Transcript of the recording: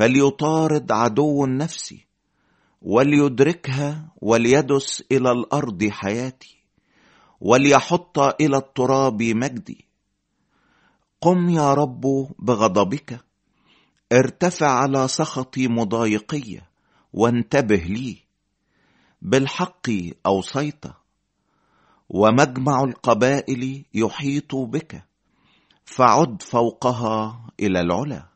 فليطارد عدو نفسي وليدركها وليدس الى الارض حياتي وليحط الى التراب مجدي قم يا رب بغضبك ارتفع على سخطي مضايقيه وانتبه لي بالحق اوصيت ومجمع القبائل يحيط بك فعد فوقها الى العلا